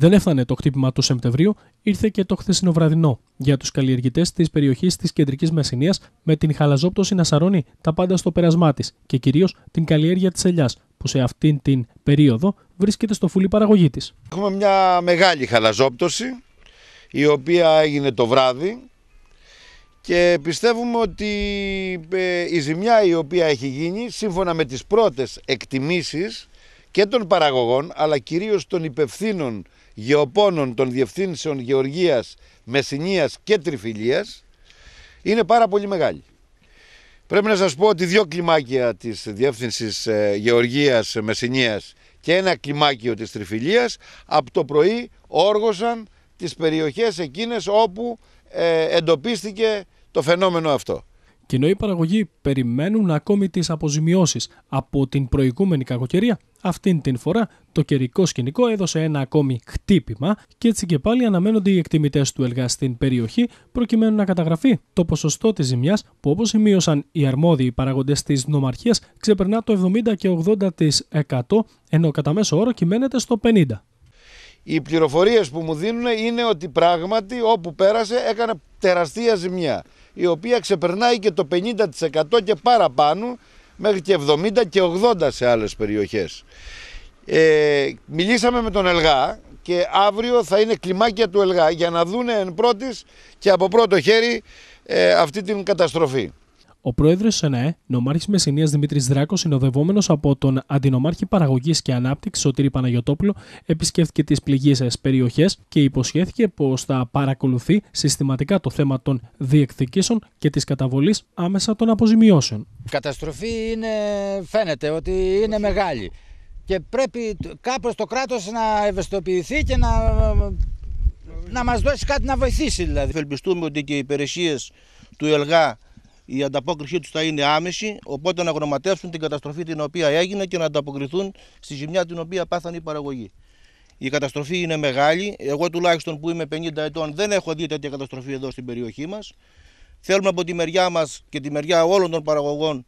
Δεν έφτανε το χτύπημα του Σεπτεμβρίου, ήρθε και το χθεσινοβραδινό Για τους καλλιεργητές της περιοχής της κεντρικής Μεσσηνίας, με την χαλαζόπτωση να σαρώνει τα πάντα στο πέρασμά της και κυρίως την καλλιέργεια της ελιάς, που σε αυτήν την περίοδο βρίσκεται στο φουλή παραγωγή της. Έχουμε μια μεγάλη χαλαζόπτωση, η οποία έγινε το βράδυ και πιστεύουμε ότι ε, η ζημιά η οποία έχει γίνει, σύμφωνα με τις πρώτες εκτιμήσεις και των παραγωγών, αλλά κυρίως των υπευθύνων γεωπόνων των διευθύνσεων γεωργίας, Μεσσηνίας και τριφυλίας είναι πάρα πολύ μεγάλη. Πρέπει να σας πω ότι δύο κλιμάκια της Διεύθυνσης ε, Γεωργίας Μεσσηνίας και ένα κλιμάκιο της Τριφυλίας από το πρωί όργωσαν τις περιοχές εκείνες όπου ε, εντοπίστηκε το φαινόμενο αυτό. Και ενώ οι παραγωγοί περιμένουν ακόμη τις αποζημιώσεις από την προηγούμενη κακοκαιρία, αυτήν την φορά το καιρικό σκηνικό έδωσε ένα ακόμη χτύπημα και έτσι και πάλι αναμένονται οι εκτιμητές του ΕΛΓΑ στην περιοχή προκειμένου να καταγραφεί το ποσοστό της ζημιάς που, όπως σημείωσαν οι αρμόδιοι παραγοντές της νομαρχίας, ξεπερνά το 70 και 80% ενώ κατά μέσο όρο κυμαίνεται στο 50%. Οι πληροφορίες που μου δίνουν είναι ότι πράγματι όπου πέρασε έκανε τεραστία ζημιά η οποία ξεπερνάει και το 50% και παραπάνω μέχρι και 70% και 80% σε άλλες περιοχές. Ε, μιλήσαμε με τον Ελγά και αύριο θα είναι κλιμάκια του Ελγά για να δούνε εν πρώτης και από πρώτο χέρι ε, αυτή την καταστροφή. Ο πρόεδρος της ΕΝΑΕ, νομάρχης Μεσυνία Δημήτρης Δράκος, συνοδευόμενος από τον αντινομάρχη παραγωγής και ανάπτυξη Σωτήρη Παναγιοτόπουλο, επισκέφθηκε τις πληγήσεις περιοχές και υποσχέθηκε πως θα παρακολουθεί συστηματικά το θέμα των διεκδικήσεων και της καταβολής άμεσα των αποζημιώσεων. Η καταστροφή είναι, φαίνεται ότι είναι μεγάλη και πρέπει κάπως το κράτος να ευαισθητοποιηθεί και να, να μας δώσει κάτι να βοηθήσει δηλαδή. Ελπιστούμε ότι και οι υπηρεσίες του ΕΛΓΑ η ανταπόκρισή τους θα είναι άμεση, οπότε να γνωματεύσουν την καταστροφή την οποία έγινε και να ανταποκριθούν στη ζημιά την οποία πάθανε η παραγωγή. Η καταστροφή είναι μεγάλη. Εγώ τουλάχιστον που είμαι 50 ετών δεν έχω δει τέτοια καταστροφή εδώ στην περιοχή μας. Θέλουμε από τη μεριά μας και τη μεριά όλων των παραγωγών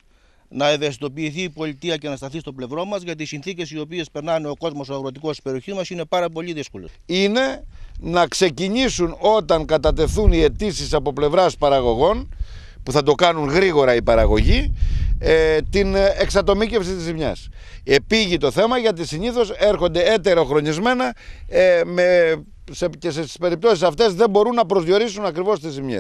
να ευαισθητοποιηθεί η πολιτεία και να σταθεί στο πλευρό μας γιατί οι συνθήκες οι οποίες περνάνε ο κόσμος ο αγροτικός της περιοχής μας είναι πάρα πολύ δύσκολες. Είναι να ξεκινήσουν όταν κατατεθούν οι αιτήσεις από πλευράς παραγωγών που θα το κάνουν γρήγορα οι παραγωγοί ε, την εξατομίκευση της ζημιάς. Επίγει το θέμα γιατί συνήθως έρχονται έτεροχρονισμένα ε, με, σε, και στις περιπτώσεις αυτές δεν μπορούν να προσδιορίσουν ακριβώς τις ζημιές.